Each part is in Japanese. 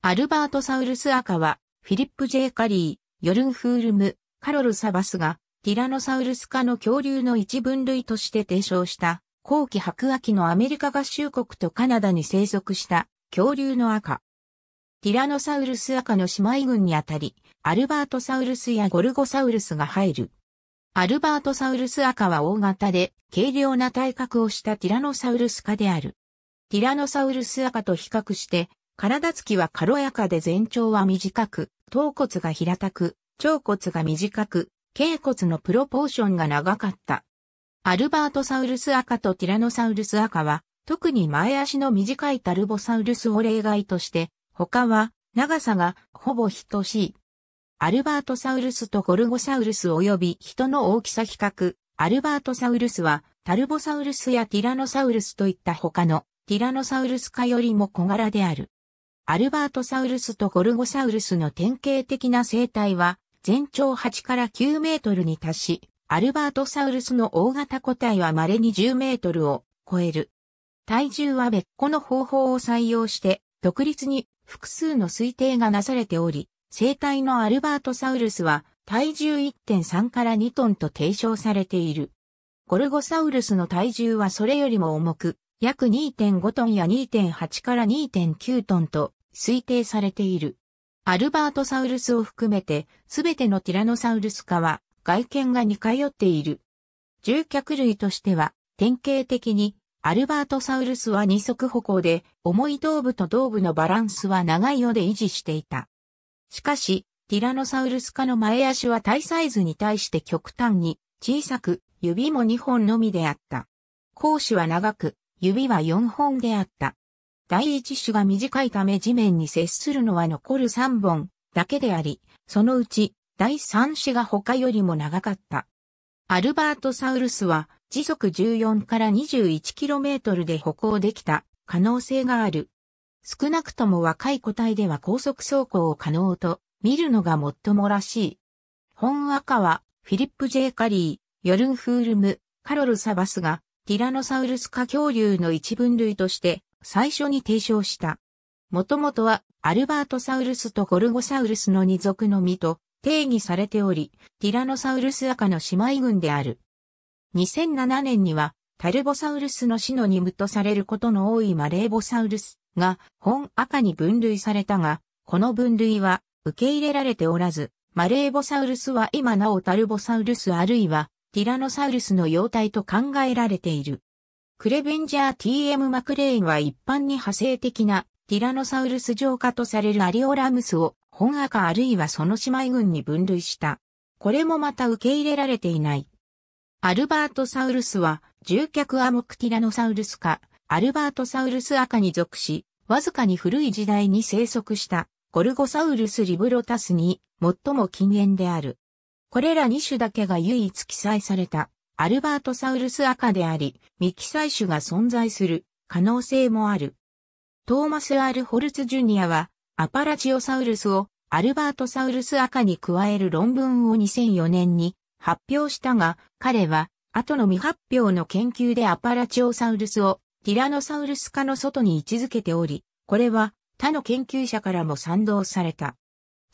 アルバート・サウルス・アカは、フィリップ・ジェイ・カリー、ヨルン・フールム、カロル・サバスが、ティラノサウルス科の恐竜の一分類として提唱した、後期白亜紀のアメリカ合衆国とカナダに生息した恐竜の赤。ティラノサウルス赤の姉妹群にあたり、アルバートサウルスやゴルゴサウルスが入る。アルバートサウルス赤は大型で、軽量な体格をしたティラノサウルス科である。ティラノサウルス赤と比較して、体つきは軽やかで全長は短く、頭骨が平たく、腸骨が短く、頸骨のプロポーションが長かった。アルバートサウルス赤とティラノサウルス赤は、特に前足の短いタルボサウルスを例外として、他は長さがほぼ等しい。アルバートサウルスとゴルゴサウルス及び人の大きさ比較、アルバートサウルスはタルボサウルスやティラノサウルスといった他のティラノサウルス科よりも小柄である。アルバートサウルスとゴルゴサウルスの典型的な生態は、全長8から9メートルに達し、アルバートサウルスの大型個体は稀に10メートルを超える。体重は別個の方法を採用して、独立に複数の推定がなされており、生体のアルバートサウルスは体重1.3から2トンと提唱されている。ゴルゴサウルスの体重はそれよりも重く、約2.5トンや2.8から2.9トンと推定されている。アルバートサウルスを含めて、すべてのティラノサウルス科は、外見が似通っている。獣脚類としては、典型的に、アルバートサウルスは二足歩行で、重い胴部と胴部のバランスは長いようで維持していた。しかし、ティラノサウルス科の前足は体サイズに対して極端に小さく、指も2本のみであった。講師は長く、指は4本であった。第一種が短いため地面に接するのは残る3本だけであり、そのうち第三種が他よりも長かった。アルバートサウルスは時速14から 21km で歩行できた可能性がある。少なくとも若い個体では高速走行を可能と見るのが最もらしい。本赤はフィリップ・ジェイカリー、ヨルン・フールム、カロル・サバスがティラノサウルス科恐竜の一分類として最初に提唱した。もともとはアルバートサウルスとゴルゴサウルスの二族の実と定義されており、ティラノサウルス赤の姉妹群である。2007年にはタルボサウルスの死のニムとされることの多いマレーボサウルスが本赤に分類されたが、この分類は受け入れられておらず、マレーボサウルスは今なおタルボサウルスあるいはティラノサウルスの幼体と考えられている。クレベンジャー TM マクレーンは一般に派生的なティラノサウルス浄化とされるアリオラムスを本赤あるいはその姉妹群に分類した。これもまた受け入れられていない。アルバートサウルスは、獣脚アモクティラノサウルスかアルバートサウルス赤に属し、わずかに古い時代に生息したゴルゴサウルスリブロタスに最も近縁である。これら2種だけが唯一記載されたアルバートサウルス赤であり、未記載種が存在する可能性もある。トーマス・アル・ホルツ・ジュニアは、アパラチオサウルスをアルバートサウルス赤に加える論文を2004年に発表したが、彼は後の未発表の研究でアパラチオサウルスをティラノサウルス科の外に位置づけており、これは他の研究者からも賛同された。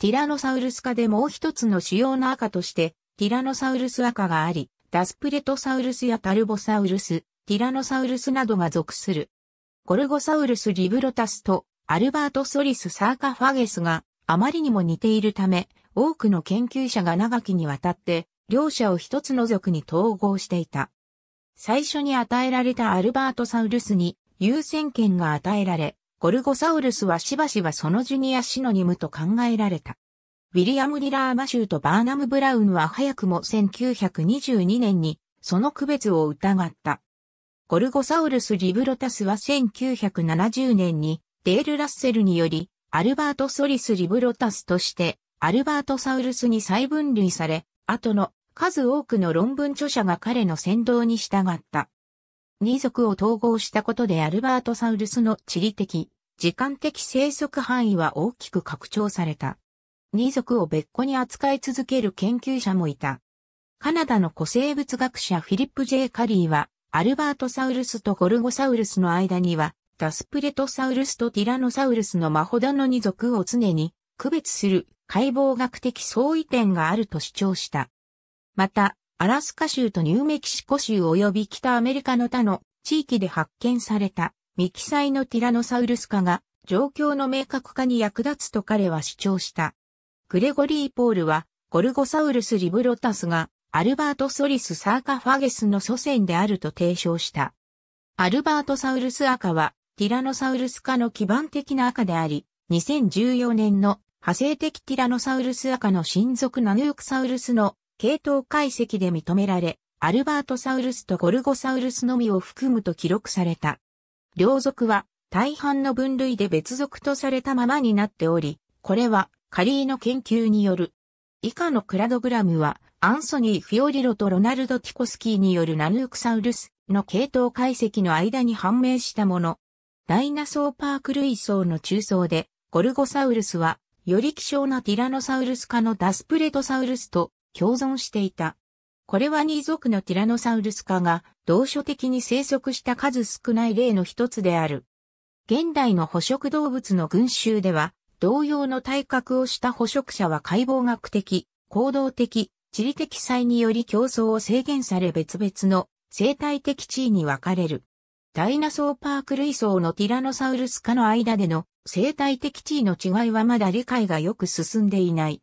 ティラノサウルス科でもう一つの主要な赤として、ティラノサウルス赤があり、ダスプレトサウルスやタルボサウルス、ティラノサウルスなどが属する。ゴルゴサウルスリブロタスとアルバートソリスサーカファゲスがあまりにも似ているため、多くの研究者が長きにわたって両者を一つの族に統合していた。最初に与えられたアルバートサウルスに優先権が与えられ、ゴルゴサウルスはしばしばそのジュニアシノニムと考えられた。ウィリアム・ディラー・マシューとバーナム・ブラウンは早くも1922年にその区別を疑った。ゴルゴサウルス・リブロタスは1970年にデール・ラッセルによりアルバート・ソリス・リブロタスとしてアルバート・サウルスに再分類され、後の数多くの論文著者が彼の先導に従った。二族を統合したことでアルバート・サウルスの地理的、時間的生息範囲は大きく拡張された。二族を別個に扱い続ける研究者もいた。カナダの古生物学者フィリップ・ジェイカリーは、アルバートサウルスとゴルゴサウルスの間には、ダスプレトサウルスとティラノサウルスのマホダの二族を常に区別する解剖学的相違点があると主張した。また、アラスカ州とニューメキシコ州及び北アメリカの他の地域で発見されたミキサイのティラノサウルス化が状況の明確化に役立つと彼は主張した。グレゴリー・ポールは、ゴルゴサウルス・リブロタスが、アルバート・ソリス・サーカファゲスの祖先であると提唱した。アルバート・サウルス赤は、ティラノサウルス科の基盤的な赤であり、2014年の派生的ティラノサウルス赤の親族ナヌークサウルスの系統解析で認められ、アルバートサウルスとゴルゴサウルスのみを含むと記録された。両族は大半の分類で別族とされたままになっており、これはカリーの研究による。以下のクラドグラムは、アンソニー・フィオリロとロナルド・ティコスキーによるナヌークサウルスの系統解析の間に判明したもの。ダイナソーパーク類層の中層で、ゴルゴサウルスは、より希少なティラノサウルス科のダスプレトサウルスと共存していた。これは二族のティラノサウルス科が同所的に生息した数少ない例の一つである。現代の捕食動物の群衆では、同様の体格をした捕食者は解剖学的、行動的、地理的際により競争を制限され別々の生態的地位に分かれる。ダイナソーパーク類層のティラノサウルス科の間での生態的地位の違いはまだ理解がよく進んでいない。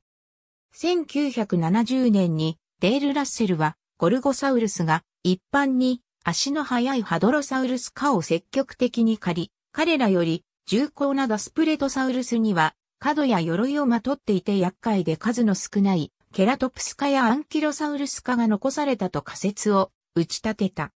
1970年にデール・ラッセルはゴルゴサウルスが一般に足の速いハドロサウルス科を積極的に借り、彼らより重厚なダスプレトサウルスには、角や鎧をまとっていて厄介で数の少ないケラトプス化やアンキロサウルス化が残されたと仮説を打ち立てた。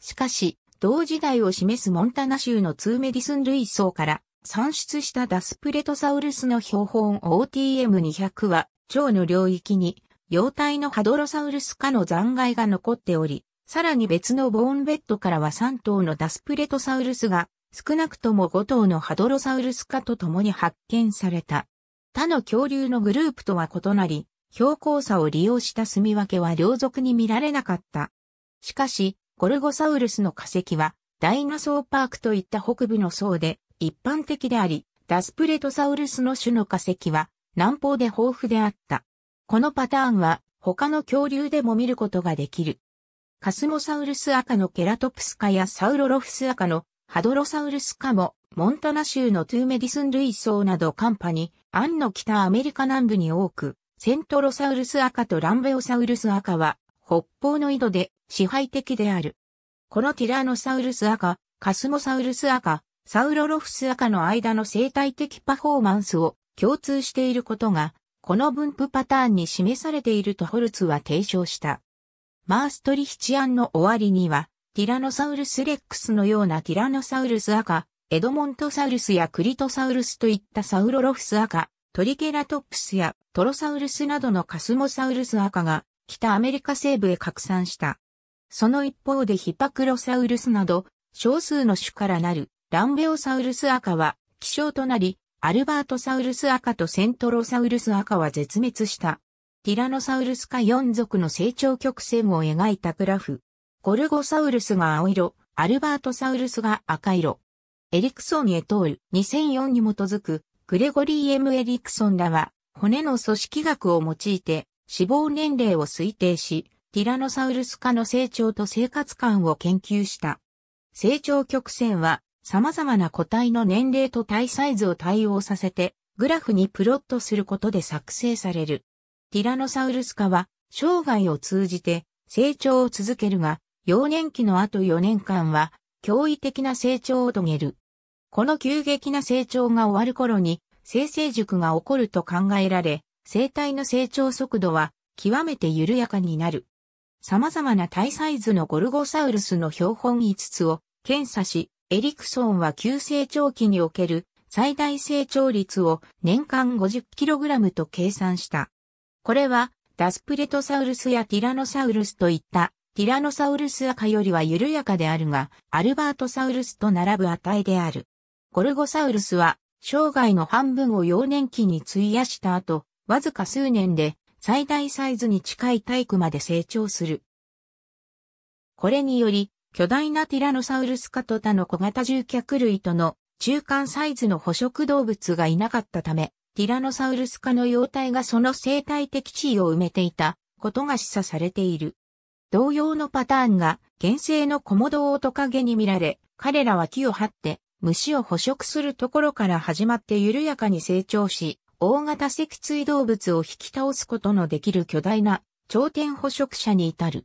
しかし、同時代を示すモンタナ州のツーメディスン類層から産出したダスプレトサウルスの標本 OTM200 は、腸の領域に、幼体のハドロサウルス化の残骸が残っており、さらに別のボーンベッドからは3頭のダスプレトサウルスが少なくとも5頭のハドロサウルス科と共に発見された。他の恐竜のグループとは異なり、標高差を利用した住み分けは両族に見られなかった。しかし、ゴルゴサウルスの化石は、ダイナソーパークといった北部の層で一般的であり、ダスプレトサウルスの種の化石は南方で豊富であった。このパターンは他の恐竜でも見ることができる。カスモサウルス赤のケラトプス科やサウロロフス赤のハドロサウルスカモ、モンタナ州のトゥーメディスン類層など寒波に、アンの北アメリカ南部に多く、セントロサウルス赤とランベオサウルス赤は、北方の井戸で支配的である。このティラノサウルス赤、カスモサウルス赤、サウロロフス赤の間の生態的パフォーマンスを共通していることが、この分布パターンに示されているとホルツは提唱した。マーストリヒチアンの終わりには、ティラノサウルスレックスのようなティラノサウルス赤、エドモントサウルスやクリトサウルスといったサウロロフス赤、トリケラトプスやトロサウルスなどのカスモサウルス赤が北アメリカ西部へ拡散した。その一方でヒパクロサウルスなど少数の種からなるランベオサウルス赤は希少となり、アルバートサウルス赤とセントロサウルス赤は絶滅した。ティラノサウルス科4族の成長曲線を描いたグラフ。ゴルゴサウルスが青色、アルバートサウルスが赤色。エリクソン・エトール2004に基づくグレゴリー・エム・エリクソンらは骨の組織学を用いて死亡年齢を推定しティラノサウルス科の成長と生活感を研究した。成長曲線は様々な個体の年齢と体サイズを対応させてグラフにプロットすることで作成される。ティラノサウルス科は生涯を通じて成長を続けるが幼年期の後4年間は驚異的な成長を遂げる。この急激な成長が終わる頃に生成塾が起こると考えられ、生体の成長速度は極めて緩やかになる。様々な体サイズのゴルゴサウルスの標本5つを検査し、エリクソンは急成長期における最大成長率を年間 50kg と計算した。これはダスプレトサウルスやティラノサウルスといったティラノサウルス赤よりは緩やかであるが、アルバートサウルスと並ぶ値である。ゴルゴサウルスは、生涯の半分を幼年期に費やした後、わずか数年で最大サイズに近い体育まで成長する。これにより、巨大なティラノサウルス科と他の小型獣脚類との中間サイズの捕食動物がいなかったため、ティラノサウルス科の幼体がその生態的地位を埋めていたことが示唆されている。同様のパターンが原生のコモドオオトカゲに見られ、彼らは木を張って虫を捕食するところから始まって緩やかに成長し、大型脊椎動物を引き倒すことのできる巨大な頂点捕食者に至る。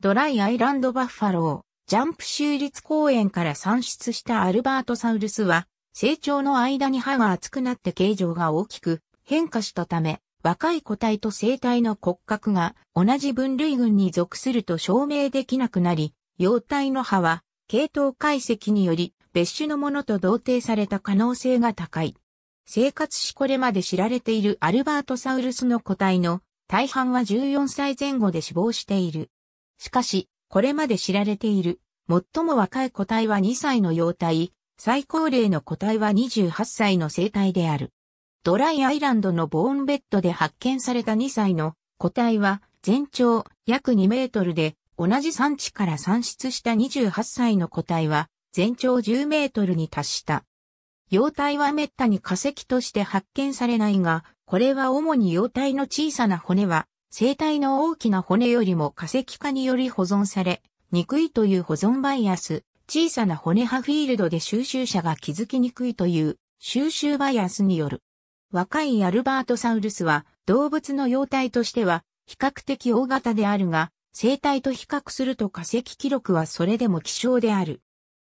ドライアイランドバッファロー、ジャンプ州立公園から産出したアルバートサウルスは、成長の間に歯が厚くなって形状が大きく変化したため、若い個体と生体の骨格が同じ分類群に属すると証明できなくなり、幼体の葉は系統解析により別種のものと同定された可能性が高い。生活しこれまで知られているアルバートサウルスの個体の大半は14歳前後で死亡している。しかし、これまで知られている最も若い個体は2歳の幼体、最高齢の個体は28歳の生体である。ドライアイランドのボーンベッドで発見された2歳の個体は全長約2メートルで同じ産地から産出した28歳の個体は全長10メートルに達した。幼体は滅多に化石として発見されないが、これは主に幼体の小さな骨は、生体の大きな骨よりも化石化により保存され、憎いという保存バイアス、小さな骨派フィールドで収集者が気づきにくいという収集バイアスによる若いアルバートサウルスは動物の幼体としては比較的大型であるが、生体と比較すると化石記録はそれでも希少である。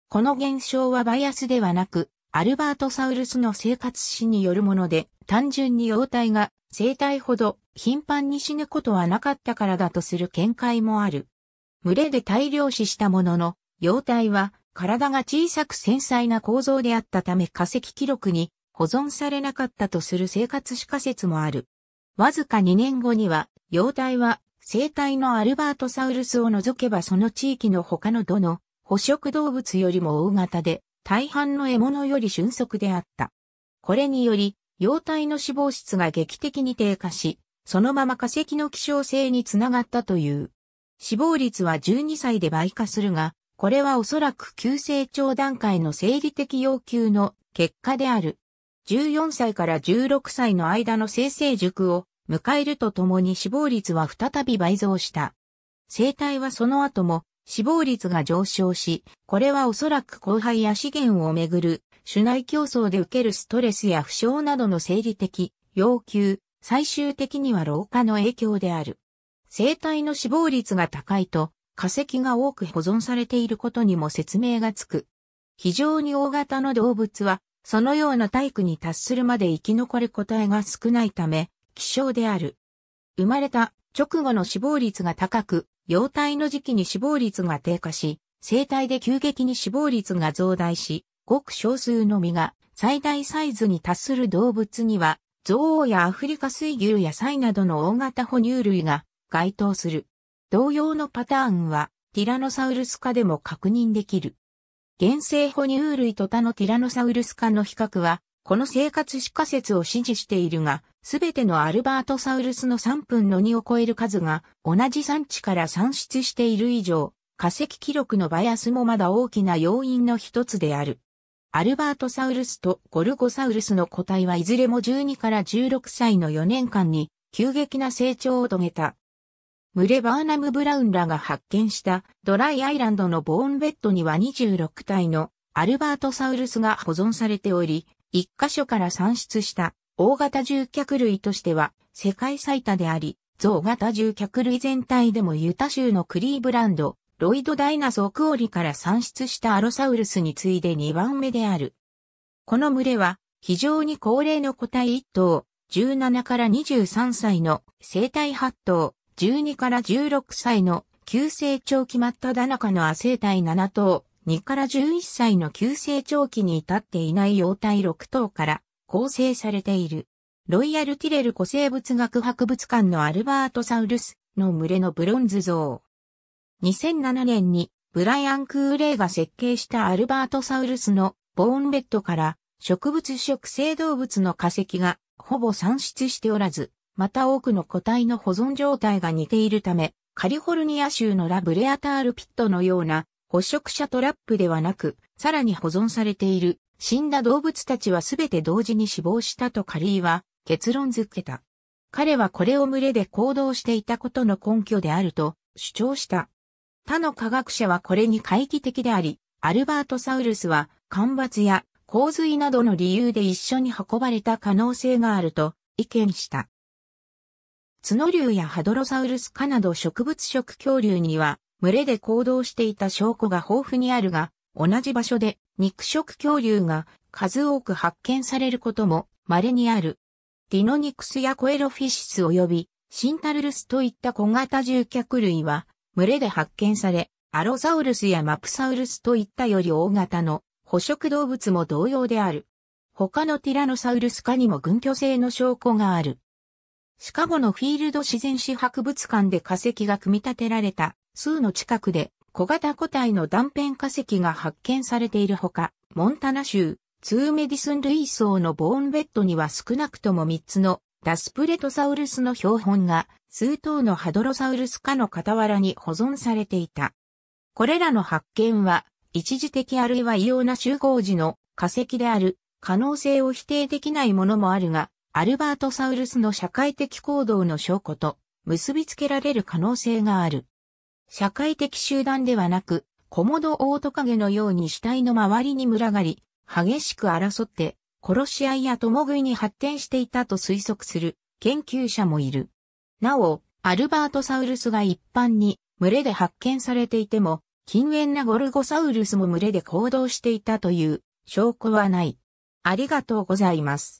この現象はバイアスではなく、アルバートサウルスの生活史によるもので、単純に容態が生体ほど頻繁に死ぬことはなかったからだとする見解もある。群れで大量死したものの、容態は体が小さく繊細な構造であったため化石記録に保存されなかったとする生活史仮説もある。わずか2年後には、幼体は生体のアルバートサウルスを除けばその地域の他のどの捕食動物よりも大型で、大半の獲物より俊足であった。これにより、幼体の死亡質が劇的に低下し、そのまま化石の希少性につながったという。死亡率は12歳で倍化するが、これはおそらく急成長段階の生理的要求の結果である。14歳から16歳の間の生成塾を迎えるとともに死亡率は再び倍増した。生態はその後も死亡率が上昇し、これはおそらく後輩や資源をめぐる主内競争で受けるストレスや負傷などの生理的要求、最終的には老化の影響である。生体の死亡率が高いと化石が多く保存されていることにも説明がつく。非常に大型の動物はそのような体育に達するまで生き残る個体が少ないため、希少である。生まれた直後の死亡率が高く、幼体の時期に死亡率が低下し、生体で急激に死亡率が増大し、ごく少数の実が最大サイズに達する動物には、ゾウやアフリカ水牛やサイなどの大型哺乳類が該当する。同様のパターンは、ティラノサウルス科でも確認できる。原生哺乳類と他のティラノサウルス科の比較は、この生活史仮説を支持しているが、すべてのアルバートサウルスの3分の2を超える数が同じ産地から産出している以上、化石記録のバイアスもまだ大きな要因の一つである。アルバートサウルスとゴルゴサウルスの個体はいずれも12から16歳の4年間に急激な成長を遂げた。群れバーナム・ブラウンらが発見したドライアイランドのボーンベッドには26体のアルバートサウルスが保存されており、1箇所から産出した大型獣脚類としては世界最多であり、象型獣脚類全体でもユタ州のクリーブランド、ロイドダイナソークオリから産出したアロサウルスに次いで2番目である。この群れは非常に高齢の個体1頭、17から23歳の生体8頭、12から16歳の急成長期まっただ中の亜生体7頭、2から11歳の急成長期に至っていない幼体6頭から構成されている。ロイヤル・ティレル古生物学博物館のアルバート・サウルスの群れのブロンズ像。2007年にブライアン・クーレイが設計したアルバート・サウルスのボーンベッドから植物食性動物の化石がほぼ産出しておらず、また多くの個体の保存状態が似ているため、カリフォルニア州のラブレアタールピットのような捕食者トラップではなく、さらに保存されている死んだ動物たちはすべて同時に死亡したとカリーは結論づけた。彼はこれを群れで行動していたことの根拠であると主張した。他の科学者はこれに懐疑的であり、アルバートサウルスは干ばつや洪水などの理由で一緒に運ばれた可能性があると意見した。ツュ竜やハドロサウルス科など植物食恐竜には群れで行動していた証拠が豊富にあるが、同じ場所で肉食恐竜が数多く発見されることも稀にある。ディノニクスやコエロフィシス及びシンタルルスといった小型獣脚類は群れで発見され、アロサウルスやマプサウルスといったより大型の捕食動物も同様である。他のティラノサウルス科にも群居性の証拠がある。シカゴのフィールド自然史博物館で化石が組み立てられた数の近くで小型個体の断片化石が発見されているほか、モンタナ州、ツーメディスン類層のボーンベッドには少なくとも3つのダスプレトサウルスの標本が数頭のハドロサウルス科の傍らに保存されていた。これらの発見は一時的あるいは異様な集合時の化石である可能性を否定できないものもあるが、アルバート・サウルスの社会的行動の証拠と結びつけられる可能性がある。社会的集団ではなく、コモドオオトカゲのように死体の周りに群がり、激しく争って、殺し合いや共食いに発展していたと推測する研究者もいる。なお、アルバートサウルスが一般に群れで発見されていても、近縁なゴルゴサウルスも群れで行動していたという証拠はない。ありがとうございます。